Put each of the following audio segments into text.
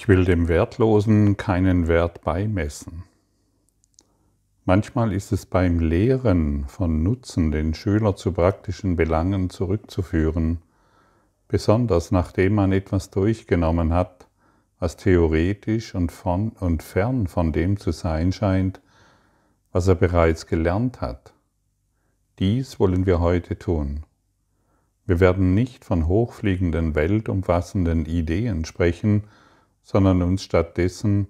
Ich will dem Wertlosen keinen Wert beimessen. Manchmal ist es beim Lehren von Nutzen den Schüler zu praktischen Belangen zurückzuführen, besonders nachdem man etwas durchgenommen hat, was theoretisch und, von, und fern von dem zu sein scheint, was er bereits gelernt hat. Dies wollen wir heute tun. Wir werden nicht von hochfliegenden, weltumfassenden Ideen sprechen, sondern uns stattdessen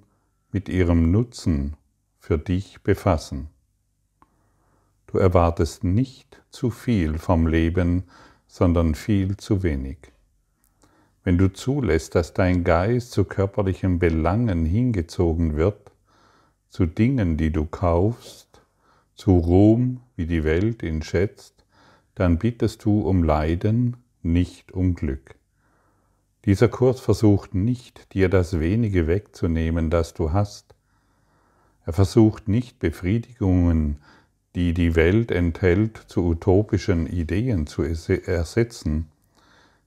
mit ihrem Nutzen für dich befassen. Du erwartest nicht zu viel vom Leben, sondern viel zu wenig. Wenn du zulässt, dass dein Geist zu körperlichen Belangen hingezogen wird, zu Dingen, die du kaufst, zu Ruhm, wie die Welt ihn schätzt, dann bittest du um Leiden, nicht um Glück. Dieser Kurs versucht nicht, dir das wenige wegzunehmen, das du hast. Er versucht nicht, Befriedigungen, die die Welt enthält, zu utopischen Ideen zu ersetzen.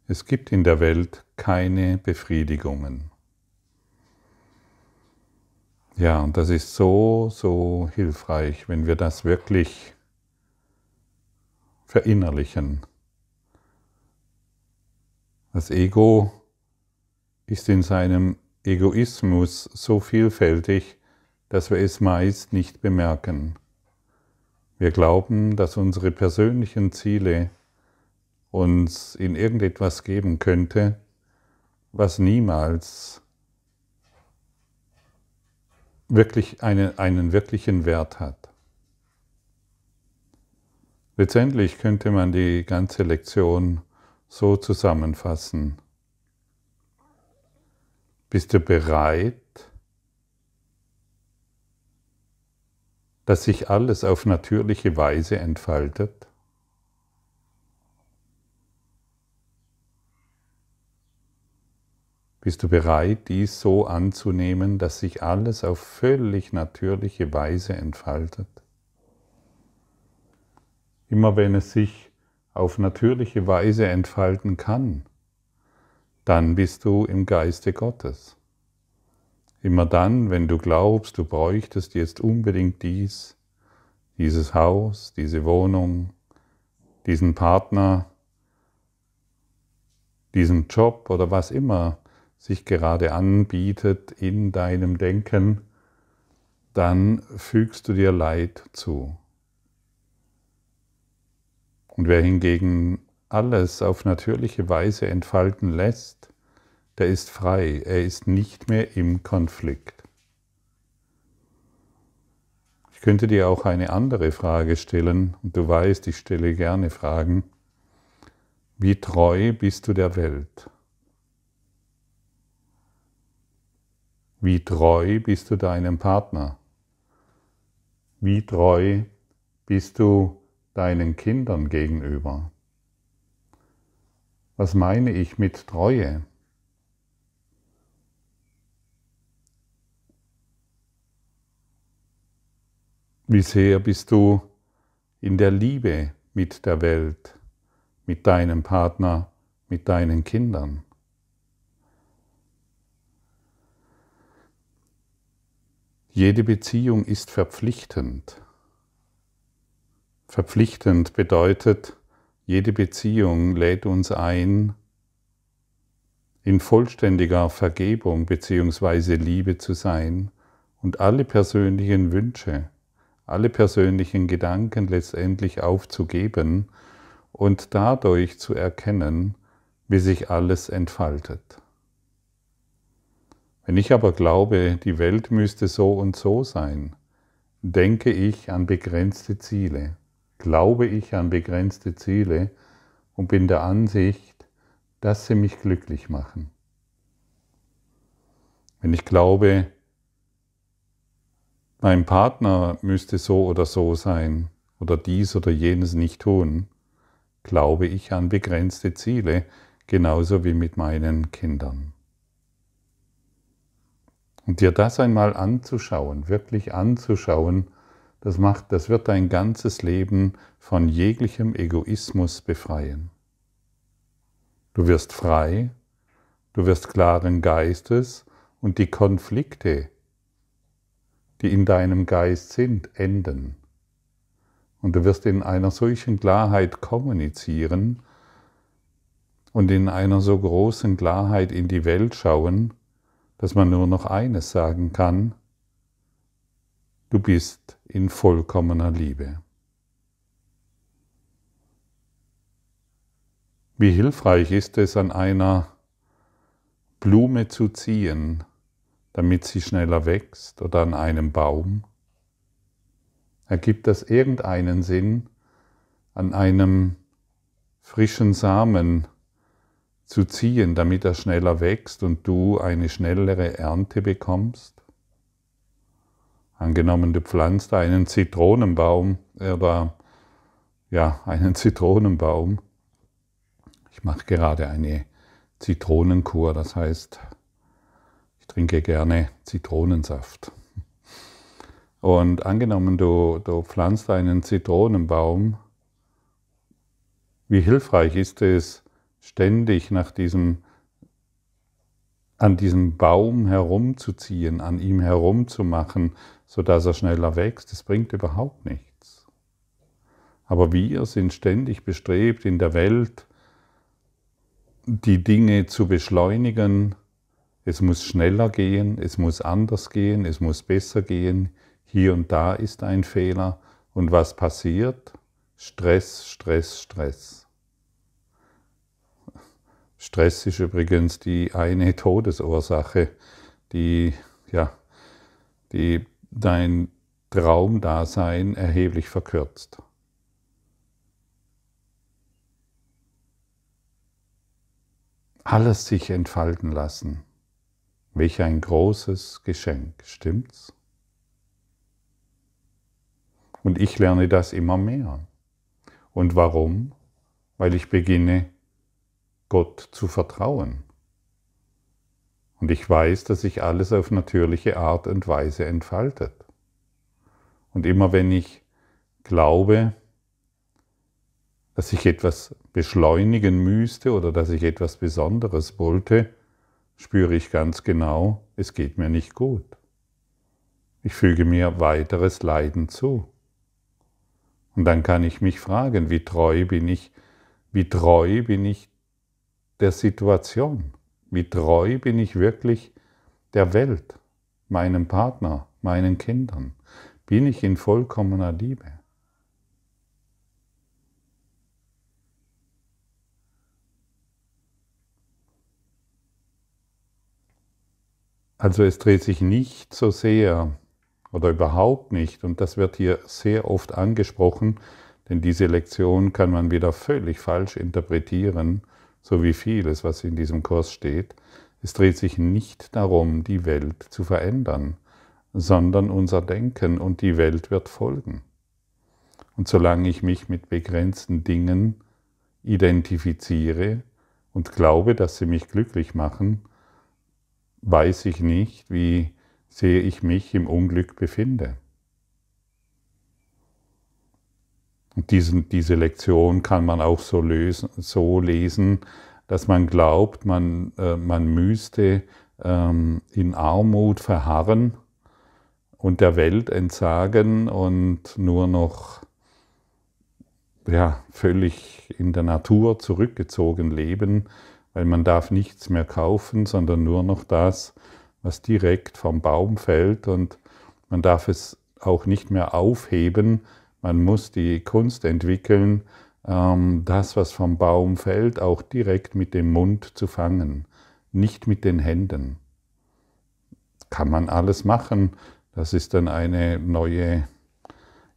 Es gibt in der Welt keine Befriedigungen. Ja, und das ist so, so hilfreich, wenn wir das wirklich verinnerlichen. Das Ego ist in seinem Egoismus so vielfältig, dass wir es meist nicht bemerken. Wir glauben, dass unsere persönlichen Ziele uns in irgendetwas geben könnte, was niemals wirklich eine, einen wirklichen Wert hat. Letztendlich könnte man die ganze Lektion so zusammenfassen. Bist du bereit, dass sich alles auf natürliche Weise entfaltet? Bist du bereit, dies so anzunehmen, dass sich alles auf völlig natürliche Weise entfaltet? Immer wenn es sich auf natürliche Weise entfalten kann, dann bist du im Geiste Gottes. Immer dann, wenn du glaubst, du bräuchtest jetzt unbedingt dies, dieses Haus, diese Wohnung, diesen Partner, diesen Job oder was immer sich gerade anbietet in deinem Denken, dann fügst du dir Leid zu. Und wer hingegen alles auf natürliche Weise entfalten lässt, der ist frei, er ist nicht mehr im Konflikt. Ich könnte dir auch eine andere Frage stellen, und du weißt, ich stelle gerne Fragen. Wie treu bist du der Welt? Wie treu bist du deinem Partner? Wie treu bist du deinen Kindern gegenüber? Was meine ich mit Treue? Wie sehr bist du in der Liebe mit der Welt, mit deinem Partner, mit deinen Kindern? Jede Beziehung ist verpflichtend. Verpflichtend bedeutet, jede Beziehung lädt uns ein, in vollständiger Vergebung bzw. Liebe zu sein und alle persönlichen Wünsche, alle persönlichen Gedanken letztendlich aufzugeben und dadurch zu erkennen, wie sich alles entfaltet. Wenn ich aber glaube, die Welt müsste so und so sein, denke ich an begrenzte Ziele glaube ich an begrenzte Ziele und bin der Ansicht, dass sie mich glücklich machen. Wenn ich glaube, mein Partner müsste so oder so sein oder dies oder jenes nicht tun, glaube ich an begrenzte Ziele, genauso wie mit meinen Kindern. Und dir das einmal anzuschauen, wirklich anzuschauen, das, macht, das wird dein ganzes Leben von jeglichem Egoismus befreien. Du wirst frei, du wirst klaren Geistes und die Konflikte, die in deinem Geist sind, enden. Und du wirst in einer solchen Klarheit kommunizieren und in einer so großen Klarheit in die Welt schauen, dass man nur noch eines sagen kann, Du bist in vollkommener Liebe. Wie hilfreich ist es, an einer Blume zu ziehen, damit sie schneller wächst, oder an einem Baum? Ergibt das irgendeinen Sinn, an einem frischen Samen zu ziehen, damit er schneller wächst und du eine schnellere Ernte bekommst? Angenommen, du pflanzt einen Zitronenbaum oder ja, einen Zitronenbaum. Ich mache gerade eine Zitronenkur, das heißt, ich trinke gerne Zitronensaft. Und angenommen, du, du pflanzt einen Zitronenbaum, wie hilfreich ist es, ständig nach diesem an diesem Baum herumzuziehen, an ihm herumzumachen, sodass er schneller wächst, das bringt überhaupt nichts. Aber wir sind ständig bestrebt, in der Welt die Dinge zu beschleunigen. Es muss schneller gehen, es muss anders gehen, es muss besser gehen. Hier und da ist ein Fehler. Und was passiert? Stress, Stress, Stress. Stress ist übrigens die eine Todesursache, die, ja, die dein Traumdasein erheblich verkürzt. Alles sich entfalten lassen. Welch ein großes Geschenk, stimmt's? Und ich lerne das immer mehr. Und warum? Weil ich beginne, Gott zu vertrauen. Und ich weiß, dass sich alles auf natürliche Art und Weise entfaltet. Und immer wenn ich glaube, dass ich etwas beschleunigen müsste oder dass ich etwas Besonderes wollte, spüre ich ganz genau, es geht mir nicht gut. Ich füge mir weiteres Leiden zu. Und dann kann ich mich fragen, wie treu bin ich, wie treu bin ich der Situation. Wie treu bin ich wirklich der Welt, meinem Partner, meinen Kindern? Bin ich in vollkommener Liebe? Also es dreht sich nicht so sehr oder überhaupt nicht, und das wird hier sehr oft angesprochen, denn diese Lektion kann man wieder völlig falsch interpretieren, so wie vieles, was in diesem Kurs steht, es dreht sich nicht darum, die Welt zu verändern, sondern unser Denken und die Welt wird folgen. Und solange ich mich mit begrenzten Dingen identifiziere und glaube, dass sie mich glücklich machen, weiß ich nicht, wie sehr ich mich im Unglück befinde. Und diesen, diese Lektion kann man auch so, lösen, so lesen, dass man glaubt, man, äh, man müsste ähm, in Armut verharren und der Welt entsagen und nur noch ja, völlig in der Natur zurückgezogen leben, weil man darf nichts mehr kaufen, sondern nur noch das, was direkt vom Baum fällt und man darf es auch nicht mehr aufheben, man muss die Kunst entwickeln, ähm, das, was vom Baum fällt, auch direkt mit dem Mund zu fangen, nicht mit den Händen. Kann man alles machen. Das ist dann eine neue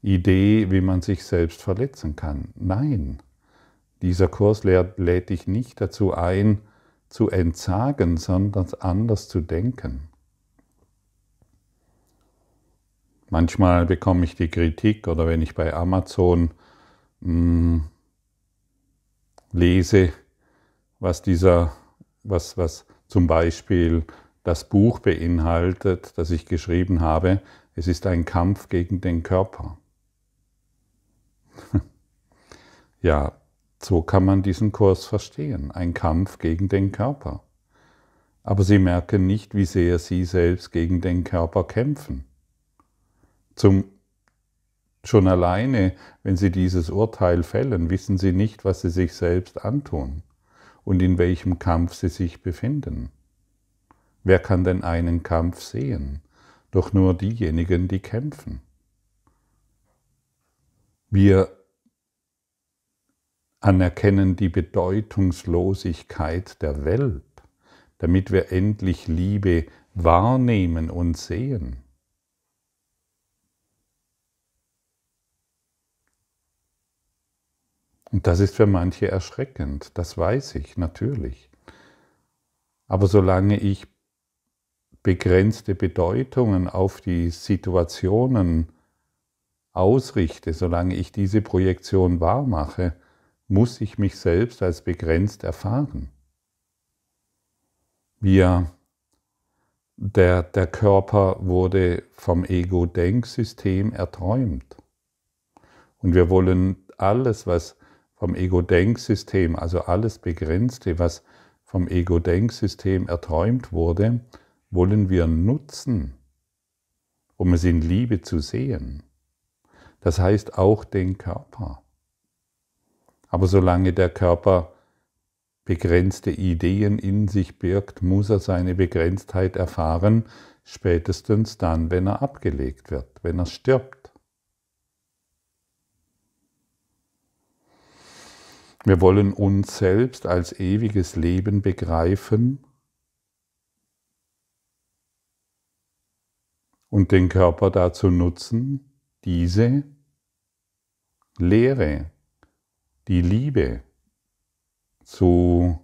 Idee, wie man sich selbst verletzen kann. Nein, dieser Kurs lädt dich nicht dazu ein, zu entsagen, sondern anders zu denken. Manchmal bekomme ich die Kritik oder wenn ich bei Amazon mh, hm, lese, was dieser, was, was zum Beispiel das Buch beinhaltet, das ich geschrieben habe, es ist ein Kampf gegen den Körper. ja, so kann man diesen Kurs verstehen, ein Kampf gegen den Körper. Aber sie merken nicht, wie sehr sie selbst gegen den Körper kämpfen. Zum, schon alleine, wenn Sie dieses Urteil fällen, wissen Sie nicht, was Sie sich selbst antun und in welchem Kampf Sie sich befinden. Wer kann denn einen Kampf sehen? Doch nur diejenigen, die kämpfen. Wir anerkennen die Bedeutungslosigkeit der Welt, damit wir endlich Liebe wahrnehmen und sehen. Und das ist für manche erschreckend, das weiß ich natürlich. Aber solange ich begrenzte Bedeutungen auf die Situationen ausrichte, solange ich diese Projektion wahrmache, muss ich mich selbst als begrenzt erfahren. Wir, der, der Körper wurde vom Ego-Denksystem erträumt. Und wir wollen alles, was vom Ego-Denksystem, also alles Begrenzte, was vom Ego-Denksystem erträumt wurde, wollen wir nutzen, um es in Liebe zu sehen. Das heißt auch den Körper. Aber solange der Körper begrenzte Ideen in sich birgt, muss er seine Begrenztheit erfahren, spätestens dann, wenn er abgelegt wird, wenn er stirbt. Wir wollen uns selbst als ewiges Leben begreifen und den Körper dazu nutzen, diese Lehre, die Liebe zu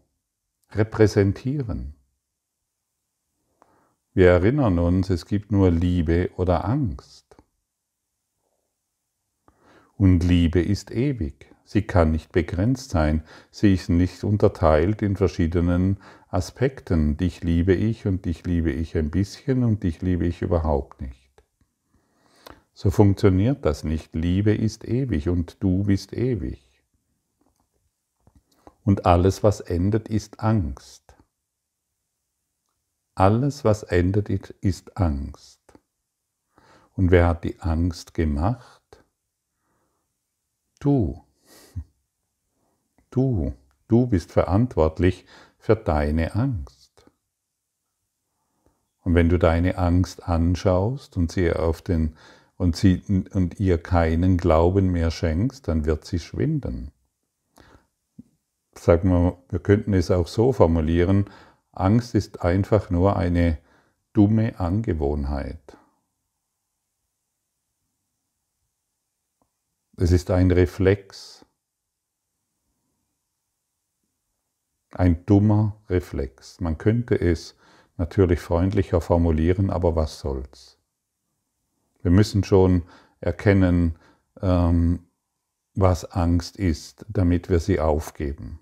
repräsentieren. Wir erinnern uns, es gibt nur Liebe oder Angst. Und Liebe ist ewig. Sie kann nicht begrenzt sein. Sie ist nicht unterteilt in verschiedenen Aspekten. Dich liebe ich und dich liebe ich ein bisschen und dich liebe ich überhaupt nicht. So funktioniert das nicht. Liebe ist ewig und du bist ewig. Und alles, was endet, ist Angst. Alles, was endet, ist Angst. Und wer hat die Angst gemacht? Du. Du, du bist verantwortlich für deine Angst. Und wenn du deine Angst anschaust und sie auf den und, sie, und ihr keinen Glauben mehr schenkst, dann wird sie schwinden. Sagen wir, wir könnten es auch so formulieren, Angst ist einfach nur eine dumme Angewohnheit. Es ist ein Reflex, Ein dummer Reflex. Man könnte es natürlich freundlicher formulieren, aber was soll's. Wir müssen schon erkennen, ähm, was Angst ist, damit wir sie aufgeben.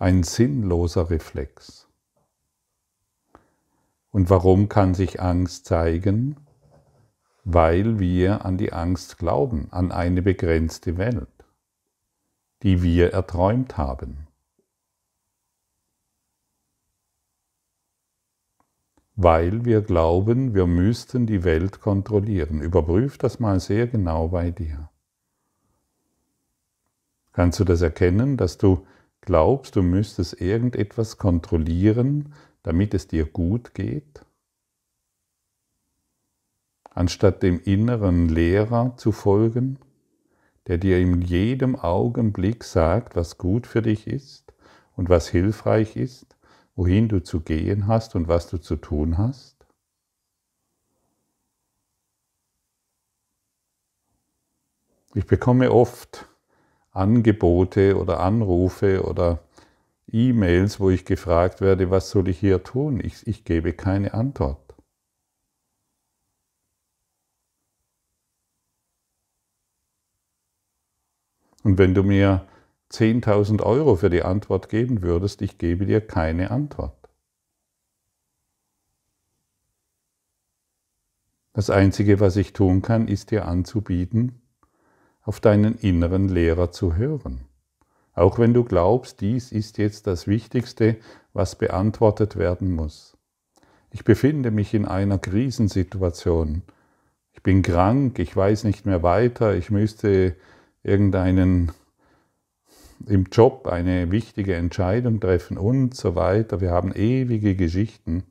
Ein sinnloser Reflex. Und warum kann sich Angst zeigen? Weil wir an die Angst glauben, an eine begrenzte Welt die wir erträumt haben. Weil wir glauben, wir müssten die Welt kontrollieren. Überprüf das mal sehr genau bei dir. Kannst du das erkennen, dass du glaubst, du müsstest irgendetwas kontrollieren, damit es dir gut geht? Anstatt dem inneren Lehrer zu folgen? der dir in jedem Augenblick sagt, was gut für dich ist und was hilfreich ist, wohin du zu gehen hast und was du zu tun hast? Ich bekomme oft Angebote oder Anrufe oder E-Mails, wo ich gefragt werde, was soll ich hier tun? Ich, ich gebe keine Antwort. Und wenn du mir 10.000 Euro für die Antwort geben würdest, ich gebe dir keine Antwort. Das Einzige, was ich tun kann, ist dir anzubieten, auf deinen inneren Lehrer zu hören. Auch wenn du glaubst, dies ist jetzt das Wichtigste, was beantwortet werden muss. Ich befinde mich in einer Krisensituation. Ich bin krank, ich weiß nicht mehr weiter, ich müsste irgendeinen im Job eine wichtige Entscheidung treffen und so weiter. Wir haben ewige Geschichten.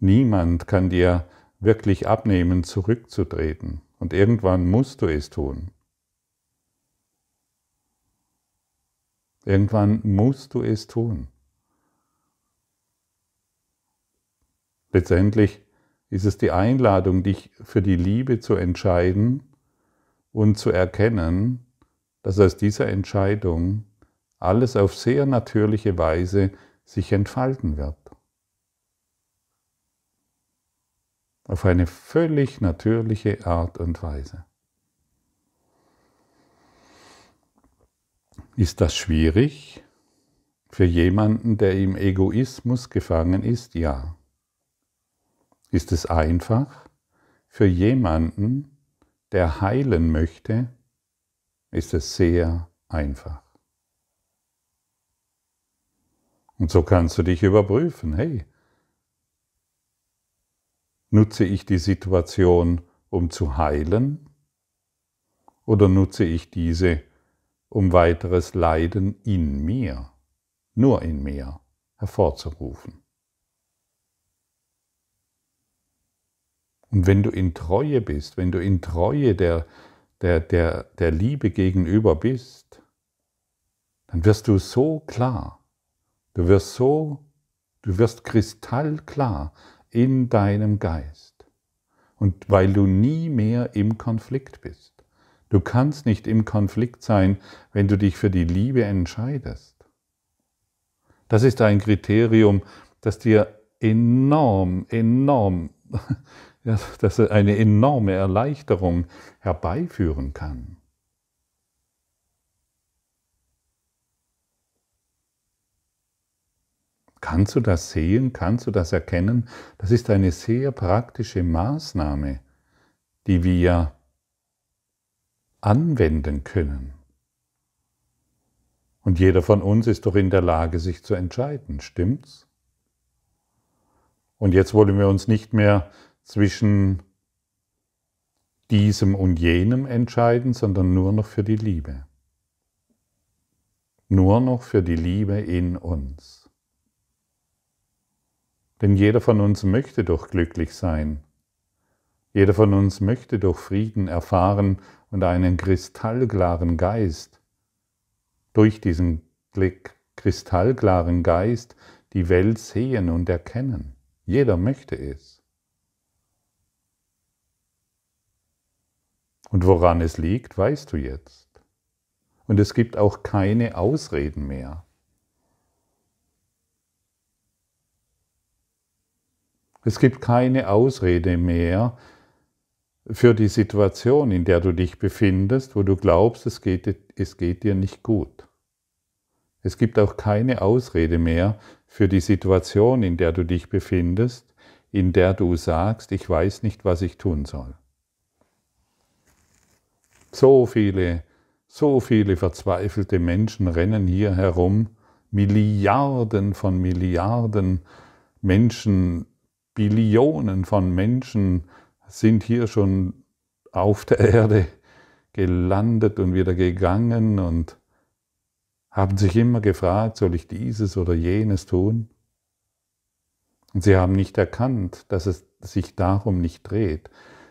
Niemand kann dir wirklich abnehmen, zurückzutreten. Und irgendwann musst du es tun. Irgendwann musst du es tun. Letztendlich ist es die Einladung, dich für die Liebe zu entscheiden, und zu erkennen, dass aus dieser Entscheidung alles auf sehr natürliche Weise sich entfalten wird. Auf eine völlig natürliche Art und Weise. Ist das schwierig? Für jemanden, der im Egoismus gefangen ist, ja. Ist es einfach? Für jemanden, der heilen möchte, ist es sehr einfach. Und so kannst du dich überprüfen, hey, nutze ich die Situation, um zu heilen, oder nutze ich diese, um weiteres Leiden in mir, nur in mir, hervorzurufen? Und wenn du in Treue bist, wenn du in Treue der, der, der, der Liebe gegenüber bist, dann wirst du so klar, du wirst so, du wirst kristallklar in deinem Geist. Und weil du nie mehr im Konflikt bist. Du kannst nicht im Konflikt sein, wenn du dich für die Liebe entscheidest. Das ist ein Kriterium, das dir enorm, enorm dass er eine enorme Erleichterung herbeiführen kann. Kannst du das sehen? Kannst du das erkennen? Das ist eine sehr praktische Maßnahme, die wir anwenden können. Und jeder von uns ist doch in der Lage, sich zu entscheiden, stimmt's? Und jetzt wollen wir uns nicht mehr zwischen diesem und jenem entscheiden, sondern nur noch für die Liebe. Nur noch für die Liebe in uns. Denn jeder von uns möchte doch glücklich sein. Jeder von uns möchte doch Frieden erfahren und einen kristallklaren Geist. Durch diesen kristallklaren Geist die Welt sehen und erkennen. Jeder möchte es. Und woran es liegt, weißt du jetzt. Und es gibt auch keine Ausreden mehr. Es gibt keine Ausrede mehr für die Situation, in der du dich befindest, wo du glaubst, es geht, es geht dir nicht gut. Es gibt auch keine Ausrede mehr für die Situation, in der du dich befindest, in der du sagst, ich weiß nicht, was ich tun soll. So viele, so viele verzweifelte Menschen rennen hier herum. Milliarden von Milliarden Menschen, Billionen von Menschen sind hier schon auf der Erde gelandet und wieder gegangen und haben sich immer gefragt, soll ich dieses oder jenes tun? Und sie haben nicht erkannt, dass es sich darum nicht dreht.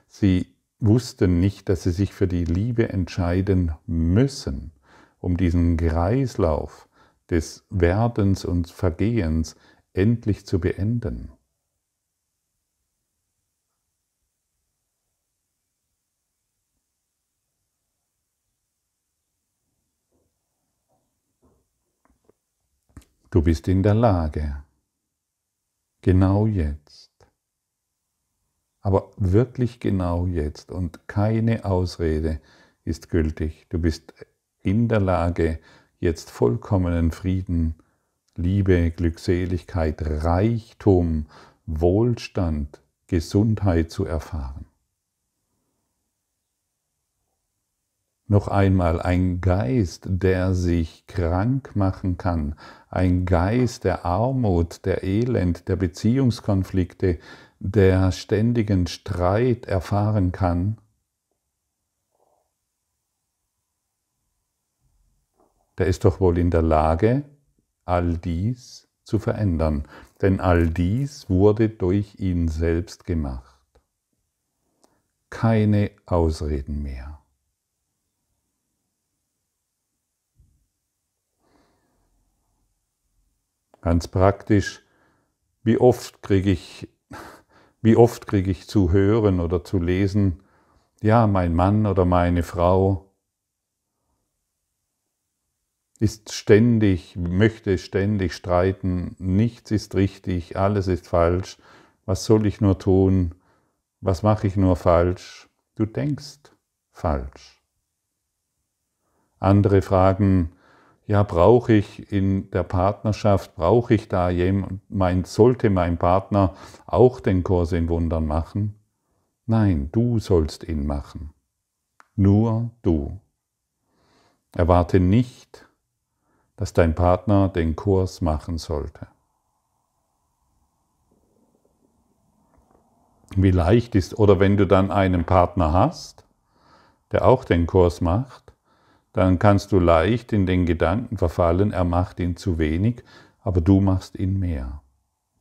Sie wussten nicht, dass sie sich für die Liebe entscheiden müssen, um diesen Kreislauf des Werdens und Vergehens endlich zu beenden. Du bist in der Lage, genau jetzt, aber wirklich genau jetzt und keine Ausrede ist gültig. Du bist in der Lage, jetzt vollkommenen Frieden, Liebe, Glückseligkeit, Reichtum, Wohlstand, Gesundheit zu erfahren. Noch einmal ein Geist, der sich krank machen kann, ein Geist der Armut, der Elend, der Beziehungskonflikte, der ständigen Streit erfahren kann, der ist doch wohl in der Lage, all dies zu verändern. Denn all dies wurde durch ihn selbst gemacht. Keine Ausreden mehr. Ganz praktisch, wie oft kriege ich wie oft kriege ich zu hören oder zu lesen, ja, mein Mann oder meine Frau ist ständig, möchte ständig streiten, nichts ist richtig, alles ist falsch, was soll ich nur tun, was mache ich nur falsch? Du denkst falsch. Andere fragen, ja, brauche ich in der Partnerschaft, brauche ich da jemanden, sollte mein Partner auch den Kurs in Wundern machen? Nein, du sollst ihn machen. Nur du. Erwarte nicht, dass dein Partner den Kurs machen sollte. Wie leicht ist, oder wenn du dann einen Partner hast, der auch den Kurs macht, dann kannst du leicht in den Gedanken verfallen, er macht ihn zu wenig, aber du machst ihn mehr.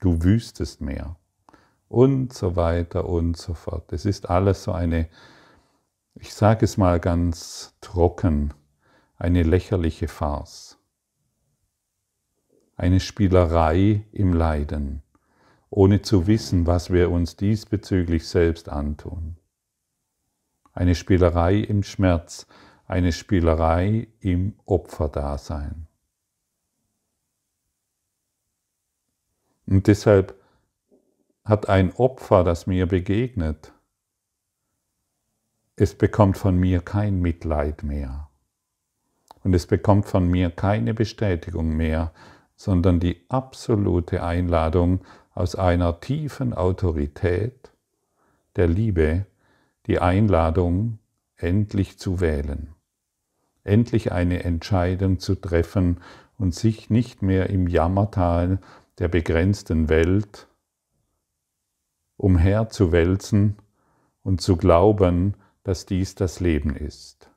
Du wüstest mehr. Und so weiter und so fort. Es ist alles so eine, ich sage es mal ganz trocken, eine lächerliche Farce. Eine Spielerei im Leiden, ohne zu wissen, was wir uns diesbezüglich selbst antun. Eine Spielerei im Schmerz, eine Spielerei im Opferdasein. Und deshalb hat ein Opfer, das mir begegnet, es bekommt von mir kein Mitleid mehr. Und es bekommt von mir keine Bestätigung mehr, sondern die absolute Einladung aus einer tiefen Autorität der Liebe, die Einladung endlich zu wählen endlich eine Entscheidung zu treffen und sich nicht mehr im Jammertal der begrenzten Welt umherzuwälzen und zu glauben, dass dies das Leben ist.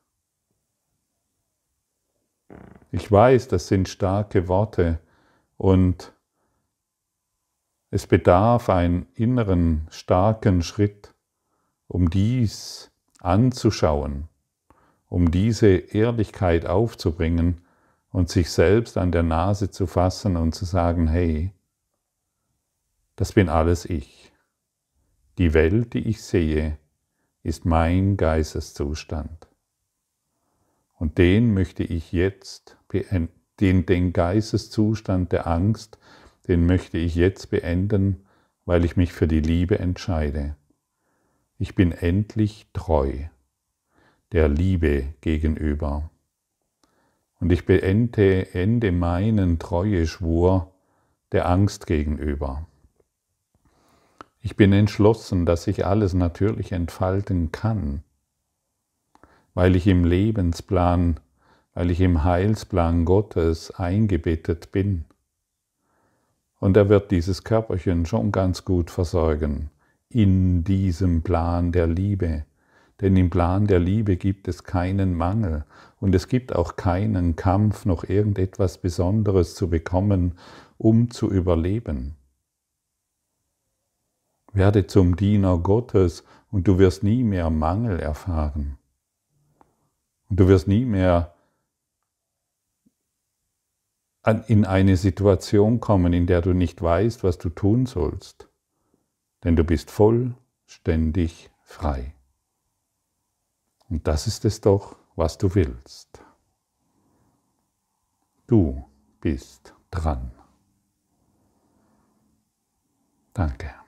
Ich weiß, das sind starke Worte und es bedarf einen inneren, starken Schritt, um dies anzuschauen um diese Ehrlichkeit aufzubringen und sich selbst an der Nase zu fassen und zu sagen, hey, das bin alles ich. Die Welt, die ich sehe, ist mein Geisteszustand. Und den möchte ich jetzt beenden. Den, Geisteszustand der Angst, den möchte ich jetzt beenden, weil ich mich für die Liebe entscheide. Ich bin endlich treu der Liebe gegenüber. Und ich beende ende meinen Treueschwur der Angst gegenüber. Ich bin entschlossen, dass ich alles natürlich entfalten kann, weil ich im Lebensplan, weil ich im Heilsplan Gottes eingebettet bin. Und er wird dieses Körperchen schon ganz gut versorgen in diesem Plan der Liebe denn im Plan der Liebe gibt es keinen Mangel und es gibt auch keinen Kampf, noch irgendetwas Besonderes zu bekommen, um zu überleben. Werde zum Diener Gottes und du wirst nie mehr Mangel erfahren. Und du wirst nie mehr in eine Situation kommen, in der du nicht weißt, was du tun sollst. Denn du bist vollständig frei. Und das ist es doch, was du willst. Du bist dran. Danke.